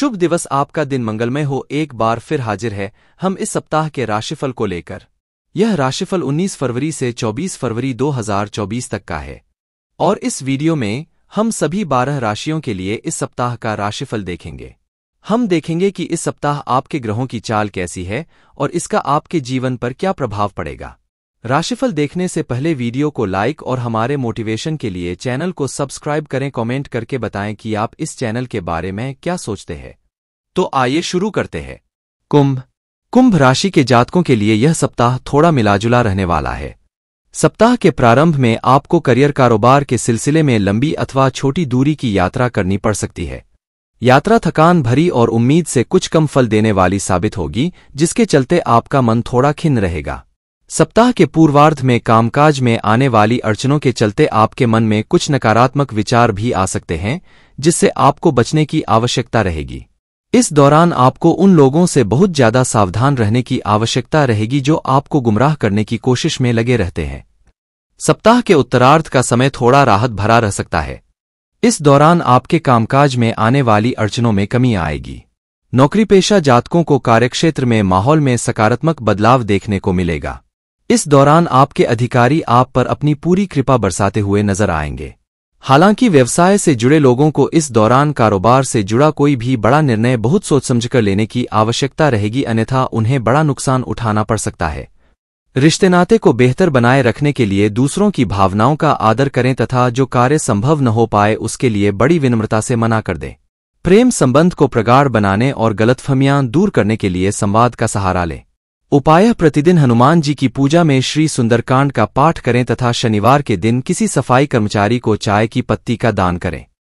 शुभ दिवस आपका दिन मंगलमय हो एक बार फिर हाजिर है हम इस सप्ताह के राशिफल को लेकर यह राशिफल 19 फरवरी से 24 फरवरी 2024 तक का है और इस वीडियो में हम सभी 12 राशियों के लिए इस सप्ताह का राशिफल देखेंगे हम देखेंगे कि इस सप्ताह आपके ग्रहों की चाल कैसी है और इसका आपके जीवन पर क्या प्रभाव पड़ेगा राशिफल देखने से पहले वीडियो को लाइक और हमारे मोटिवेशन के लिए चैनल को सब्सक्राइब करें कमेंट करके बताएं कि आप इस चैनल के बारे में क्या सोचते हैं तो आइए शुरू करते हैं कुंभ कुंभ राशि के जातकों के लिए यह सप्ताह थोड़ा मिलाजुला रहने वाला है सप्ताह के प्रारंभ में आपको करियर कारोबार के सिलसिले में लंबी अथवा छोटी दूरी की यात्रा करनी पड़ सकती है यात्रा थकान भरी और उम्मीद से कुछ कम फल देने वाली साबित होगी जिसके चलते आपका मन थोड़ा खिन्न रहेगा सप्ताह के पूर्वार्ध में कामकाज में आने वाली अड़चनों के चलते आपके मन में कुछ नकारात्मक विचार भी आ सकते हैं जिससे आपको बचने की आवश्यकता रहेगी इस दौरान आपको उन लोगों से बहुत ज्यादा सावधान रहने की आवश्यकता रहेगी जो आपको गुमराह करने की कोशिश में लगे रहते हैं सप्ताह के उत्तरार्ध का समय थोड़ा राहत भरा रह सकता है इस दौरान आपके कामकाज में आने वाली अड़चनों में कमी आएगी नौकरी पेशा जातकों को कार्यक्षेत्र में माहौल में सकारात्मक बदलाव देखने को मिलेगा इस दौरान आपके अधिकारी आप पर अपनी पूरी कृपा बरसाते हुए नजर आएंगे हालांकि व्यवसाय से जुड़े लोगों को इस दौरान कारोबार से जुड़ा कोई भी बड़ा निर्णय बहुत सोच समझकर लेने की आवश्यकता रहेगी अन्यथा उन्हें बड़ा नुकसान उठाना पड़ सकता है रिश्ते नाते को बेहतर बनाए रखने के लिए दूसरों की भावनाओं का आदर करें तथा जो कार्य संभव न हो पाए उसके लिए बड़ी विनम्रता से मना कर दें प्रेम संबंध को प्रगाढ़ बनाने और गलतफहमियां दूर करने के लिए संवाद का सहारा लें उपाय प्रतिदिन हनुमान जी की पूजा में श्री सुंदरकांड का पाठ करें तथा शनिवार के दिन किसी सफाई कर्मचारी को चाय की पत्ती का दान करें